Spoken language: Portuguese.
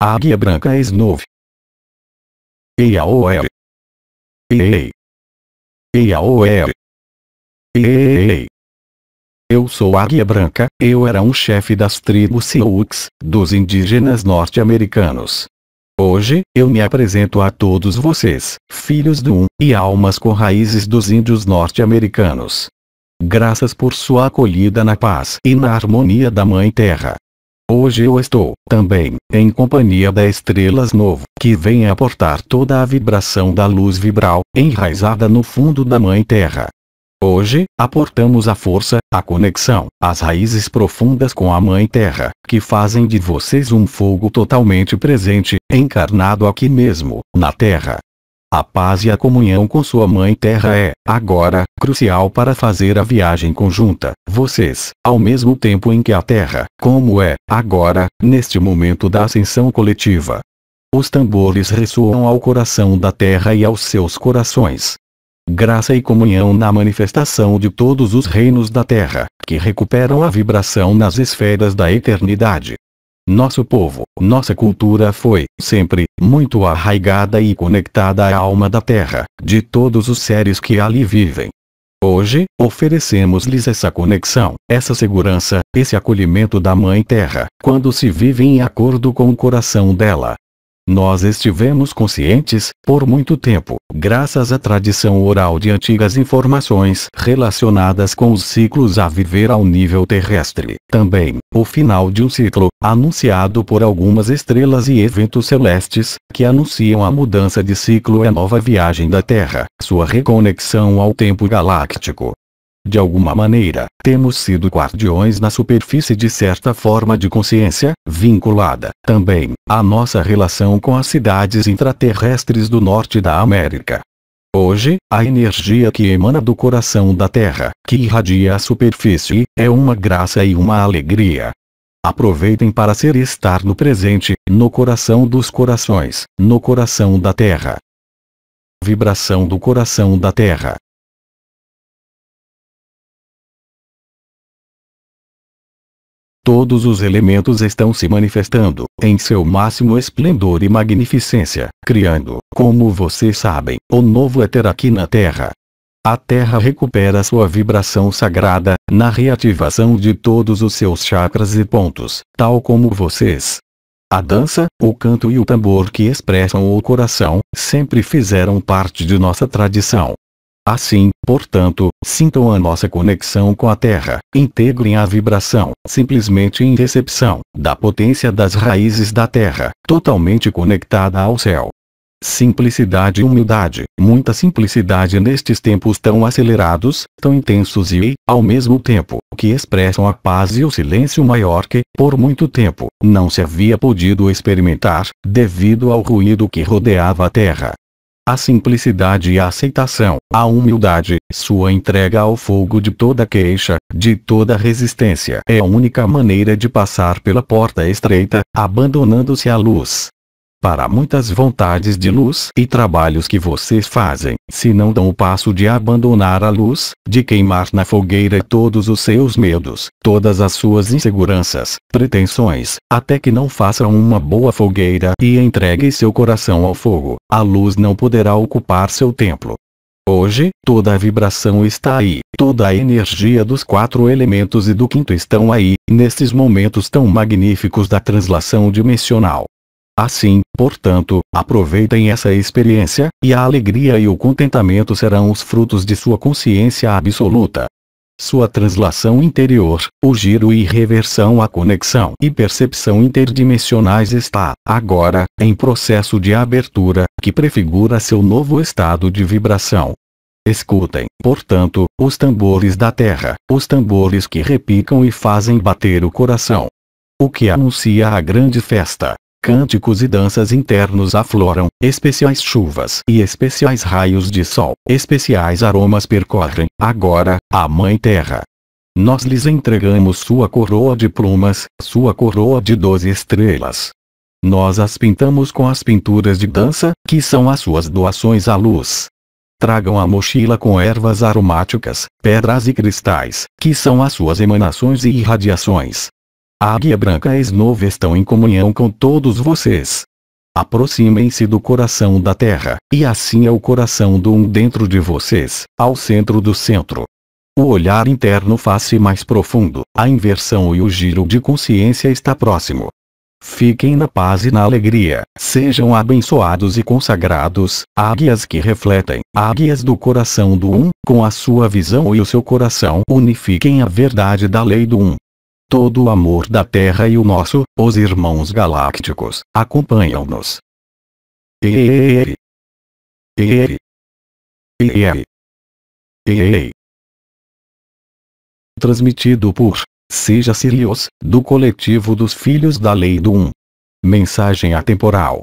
Águia branca é o Eiaoer. e e e Eu sou Águia Branca, eu era um chefe das tribos Sioux, dos indígenas norte-americanos. Hoje, eu me apresento a todos vocês, filhos do Um, e almas com raízes dos índios norte-americanos. Graças por sua acolhida na paz e na harmonia da Mãe Terra. Hoje eu estou, também, em companhia da Estrelas Novo, que vem aportar toda a vibração da luz vibral, enraizada no fundo da Mãe Terra. Hoje, aportamos a força, a conexão, as raízes profundas com a Mãe Terra, que fazem de vocês um fogo totalmente presente, encarnado aqui mesmo, na Terra. A paz e a comunhão com sua mãe terra é, agora, crucial para fazer a viagem conjunta. Vocês, ao mesmo tempo em que a terra, como é, agora, neste momento da ascensão coletiva. Os tambores ressoam ao coração da terra e aos seus corações. Graça e comunhão na manifestação de todos os reinos da terra, que recuperam a vibração nas esferas da eternidade. Nosso povo, nossa cultura foi, sempre, muito arraigada e conectada à alma da terra, de todos os seres que ali vivem. Hoje, oferecemos-lhes essa conexão, essa segurança, esse acolhimento da Mãe Terra, quando se vive em acordo com o coração dela, nós estivemos conscientes, por muito tempo, graças à tradição oral de antigas informações relacionadas com os ciclos a viver ao nível terrestre. Também, o final de um ciclo, anunciado por algumas estrelas e eventos celestes, que anunciam a mudança de ciclo e a nova viagem da Terra, sua reconexão ao tempo galáctico de alguma maneira, temos sido guardiões na superfície de certa forma de consciência, vinculada, também, à nossa relação com as cidades intraterrestres do norte da América. Hoje, a energia que emana do coração da Terra, que irradia a superfície, é uma graça e uma alegria. Aproveitem para ser e estar no presente, no coração dos corações, no coração da Terra. Vibração do coração da Terra. todos os elementos estão se manifestando em seu máximo esplendor e magnificência, criando, como vocês sabem, o novo éter aqui na Terra. A Terra recupera sua vibração sagrada, na reativação de todos os seus chakras e pontos, tal como vocês. A dança, o canto e o tambor que expressam o coração, sempre fizeram parte de nossa tradição, Assim, portanto, sintam a nossa conexão com a Terra, integrem a vibração, simplesmente em recepção, da potência das raízes da Terra, totalmente conectada ao céu. Simplicidade e humildade, muita simplicidade nestes tempos tão acelerados, tão intensos e, ao mesmo tempo, que expressam a paz e o silêncio maior que, por muito tempo, não se havia podido experimentar, devido ao ruído que rodeava a terra a simplicidade e a aceitação, a humildade, sua entrega ao fogo de toda queixa, de toda resistência. É a única maneira de passar pela porta estreita, abandonando-se à luz, para muitas vontades de luz e trabalhos que vocês fazem, se não dão o passo de abandonar a luz, de queimar na fogueira todos os seus medos, todas as suas inseguranças, pretensões, até que não façam uma boa fogueira e entreguem seu coração ao fogo, a luz não poderá ocupar seu templo. Hoje, toda a vibração está aí, toda a energia dos quatro elementos e do quinto estão aí, nestes momentos tão magníficos da translação dimensional. Assim, portanto, aproveitem essa experiência, e a alegria e o contentamento serão os frutos de sua consciência absoluta. Sua translação interior, o giro e reversão à conexão e percepção interdimensionais está, agora, em processo de abertura, que prefigura seu novo estado de vibração. Escutem, portanto, os tambores da terra, os tambores que repicam e fazem bater o coração. O que anuncia a grande festa, Cânticos e danças internos afloram, especiais chuvas e especiais raios de sol, especiais aromas percorrem, agora, a Mãe Terra. Nós lhes entregamos sua coroa de plumas, sua coroa de doze estrelas. Nós as pintamos com as pinturas de dança, que são as suas doações à luz. Tragam a mochila com ervas aromáticas, pedras e cristais, que são as suas emanações e irradiações. A águia branca e Snow estão em comunhão com todos vocês. Aproximem-se do coração da Terra, e assim é o coração do Um dentro de vocês, ao centro do centro. O olhar interno faz-se mais profundo, a inversão e o giro de consciência está próximo. Fiquem na paz e na alegria, sejam abençoados e consagrados, águias que refletem, águias do coração do Um, com a sua visão e o seu coração unifiquem a verdade da lei do Um. Todo o amor da Terra e o nosso, os irmãos galácticos, acompanham-nos. Eere. Eere. Eere. Eere. Transmitido por Seja Sirius, do coletivo dos Filhos da Lei do 1. Mensagem atemporal.